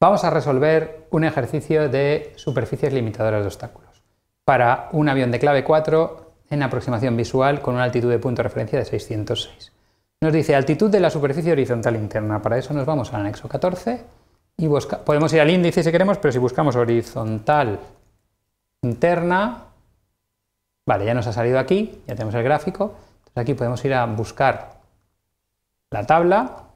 Vamos a resolver un ejercicio de superficies limitadoras de obstáculos para un avión de clave 4 en aproximación visual con una altitud de punto de referencia de 606. Nos dice altitud de la superficie horizontal interna. Para eso nos vamos al anexo 14 y podemos ir al índice si queremos, pero si buscamos horizontal interna, vale, ya nos ha salido aquí, ya tenemos el gráfico. Entonces aquí podemos ir a buscar la tabla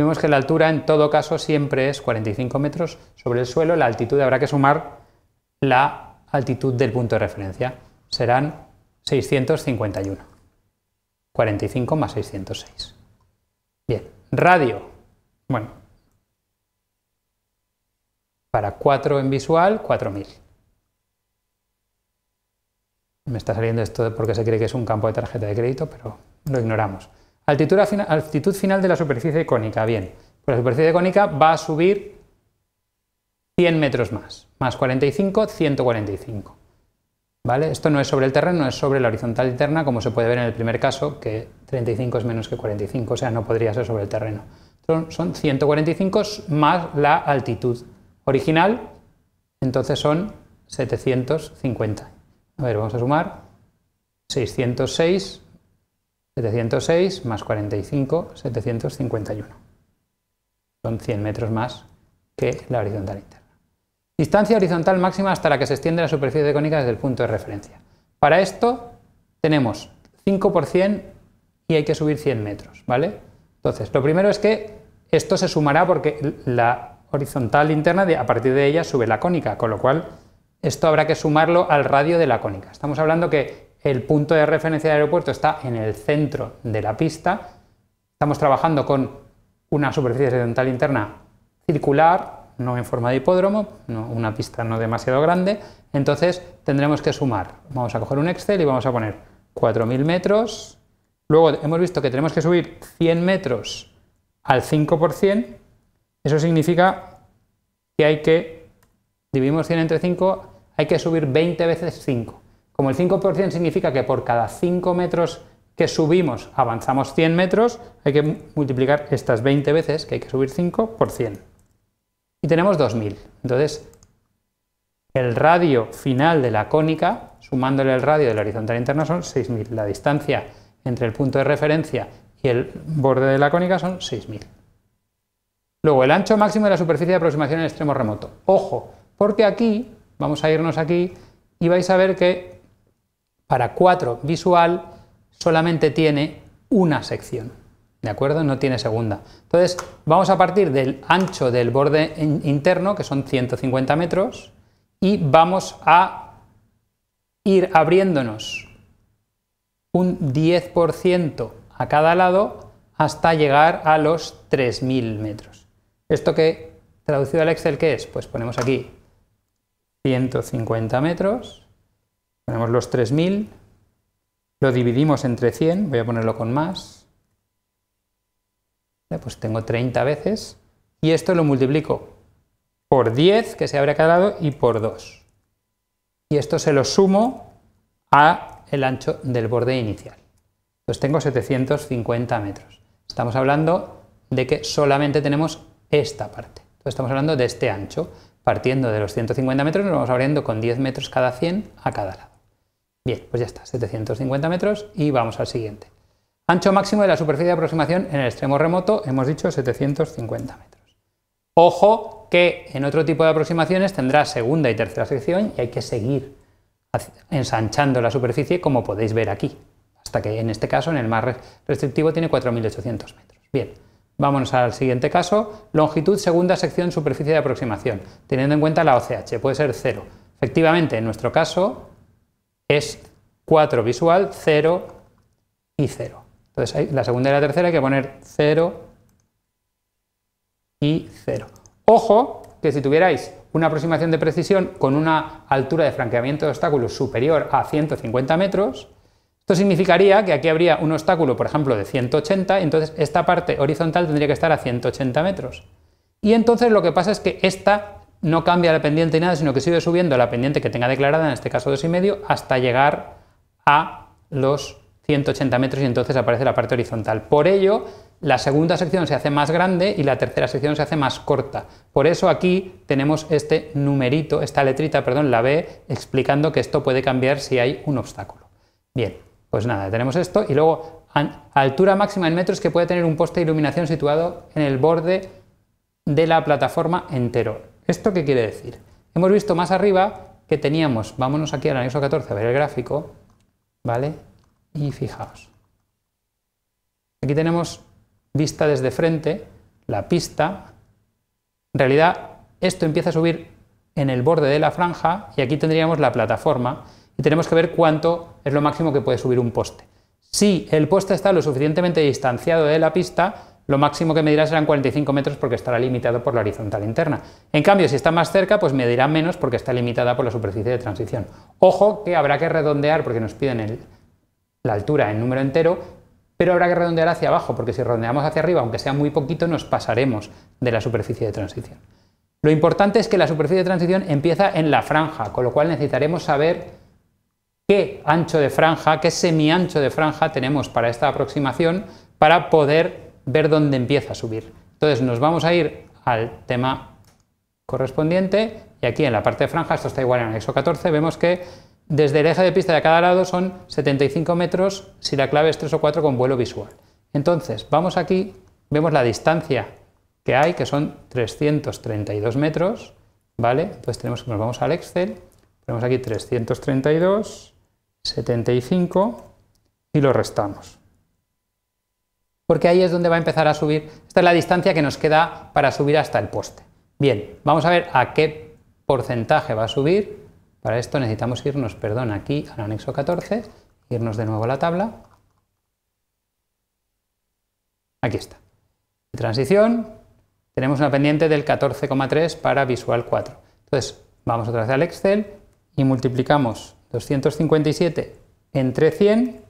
Vemos que la altura en todo caso siempre es 45 metros sobre el suelo, la altitud habrá que sumar la altitud del punto de referencia, serán 651. 45 más 606. Bien, radio. Bueno, para 4 en visual, 4000. Me está saliendo esto porque se cree que es un campo de tarjeta de crédito, pero lo ignoramos. Altitud, final de la superficie cónica, bien. Pues la superficie cónica va a subir 100 metros más, más 45, 145. ¿Vale? Esto no es sobre el terreno, es sobre la horizontal interna, como se puede ver en el primer caso, que 35 es menos que 45, o sea, no podría ser sobre el terreno. Son, son 145 más la altitud original, entonces son 750. A ver, vamos a sumar 606 706 más 45, 751. Son 100 metros más que la horizontal interna. Distancia horizontal máxima hasta la que se extiende la superficie cónica desde el punto de referencia. Para esto tenemos 5 por 100 y hay que subir 100 metros, ¿vale? Entonces, lo primero es que esto se sumará porque la horizontal interna, a partir de ella, sube la cónica, con lo cual esto habrá que sumarlo al radio de la cónica. Estamos hablando que el punto de referencia del aeropuerto está en el centro de la pista. Estamos trabajando con una superficie sedental interna circular, no en forma de hipódromo, una pista no demasiado grande. Entonces tendremos que sumar. Vamos a coger un Excel y vamos a poner 4.000 metros. Luego hemos visto que tenemos que subir 100 metros al 5%. Eso significa que hay que, dividimos 100 entre 5, hay que subir 20 veces 5. Como el 5% significa que por cada 5 metros que subimos avanzamos 100 metros, hay que multiplicar estas 20 veces, que hay que subir 5, por 100. Y tenemos 2000. Entonces, el radio final de la cónica, sumándole el radio de la horizontal interna son 6000. La distancia entre el punto de referencia y el borde de la cónica son 6000. Luego, el ancho máximo de la superficie de aproximación en el extremo remoto. Ojo, porque aquí, vamos a irnos aquí, y vais a ver que para 4 visual solamente tiene una sección, ¿de acuerdo? No tiene segunda. Entonces, vamos a partir del ancho del borde interno, que son 150 metros, y vamos a ir abriéndonos un 10% a cada lado hasta llegar a los 3.000 metros. ¿Esto que traducido al Excel qué es? Pues ponemos aquí 150 metros Ponemos los 3.000, lo dividimos entre 100, voy a ponerlo con más. Pues tengo 30 veces. Y esto lo multiplico por 10, que se habrá lado, y por 2. Y esto se lo sumo a el ancho del borde inicial. Entonces tengo 750 metros. Estamos hablando de que solamente tenemos esta parte. Entonces estamos hablando de este ancho. Partiendo de los 150 metros nos vamos abriendo con 10 metros cada 100 a cada lado. Bien, pues ya está, 750 metros y vamos al siguiente. Ancho máximo de la superficie de aproximación en el extremo remoto, hemos dicho 750 metros. Ojo que en otro tipo de aproximaciones tendrá segunda y tercera sección y hay que seguir ensanchando la superficie como podéis ver aquí, hasta que en este caso, en el más restrictivo, tiene 4.800 metros. Bien, vámonos al siguiente caso, longitud segunda sección superficie de aproximación, teniendo en cuenta la OCH, puede ser cero. Efectivamente, en nuestro caso, es 4 visual, 0 y 0. Entonces, la segunda y la tercera hay que poner 0 y 0. Ojo que si tuvierais una aproximación de precisión con una altura de franqueamiento de obstáculos superior a 150 metros, esto significaría que aquí habría un obstáculo, por ejemplo, de 180, entonces esta parte horizontal tendría que estar a 180 metros. Y entonces lo que pasa es que esta no cambia la pendiente ni nada, sino que sigue subiendo la pendiente que tenga declarada, en este caso 2,5, hasta llegar a los 180 metros y entonces aparece la parte horizontal. Por ello, la segunda sección se hace más grande y la tercera sección se hace más corta. Por eso aquí tenemos este numerito, esta letrita, perdón, la B, explicando que esto puede cambiar si hay un obstáculo. Bien, pues nada, tenemos esto y luego altura máxima en metros que puede tener un poste de iluminación situado en el borde de la plataforma entero. ¿Esto qué quiere decir? Hemos visto más arriba que teníamos, vámonos aquí al anexo 14 a ver el gráfico, ¿vale? Y fijaos. Aquí tenemos vista desde frente, la pista. En realidad, esto empieza a subir en el borde de la franja y aquí tendríamos la plataforma y tenemos que ver cuánto es lo máximo que puede subir un poste. Si el poste está lo suficientemente distanciado de la pista, lo máximo que medirá serán 45 metros porque estará limitado por la horizontal interna. En cambio, si está más cerca, pues medirá menos porque está limitada por la superficie de transición. Ojo que habrá que redondear porque nos piden la altura en número entero, pero habrá que redondear hacia abajo porque si redondeamos hacia arriba, aunque sea muy poquito, nos pasaremos de la superficie de transición. Lo importante es que la superficie de transición empieza en la franja, con lo cual necesitaremos saber qué ancho de franja, qué semiancho de franja tenemos para esta aproximación para poder ver dónde empieza a subir. Entonces nos vamos a ir al tema correspondiente y aquí en la parte de franja, esto está igual en el anexo 14, vemos que desde el eje de pista de cada lado son 75 metros si la clave es 3 o 4 con vuelo visual. Entonces vamos aquí, vemos la distancia que hay, que son 332 metros, ¿vale? Entonces tenemos, que nos vamos al Excel, ponemos aquí 332, 75 y lo restamos porque ahí es donde va a empezar a subir. Esta es la distancia que nos queda para subir hasta el poste. Bien, vamos a ver a qué porcentaje va a subir. Para esto necesitamos irnos, perdón, aquí al anexo 14, irnos de nuevo a la tabla. Aquí está. Transición, tenemos una pendiente del 14,3 para Visual 4. Entonces, vamos otra vez al Excel y multiplicamos 257 entre 100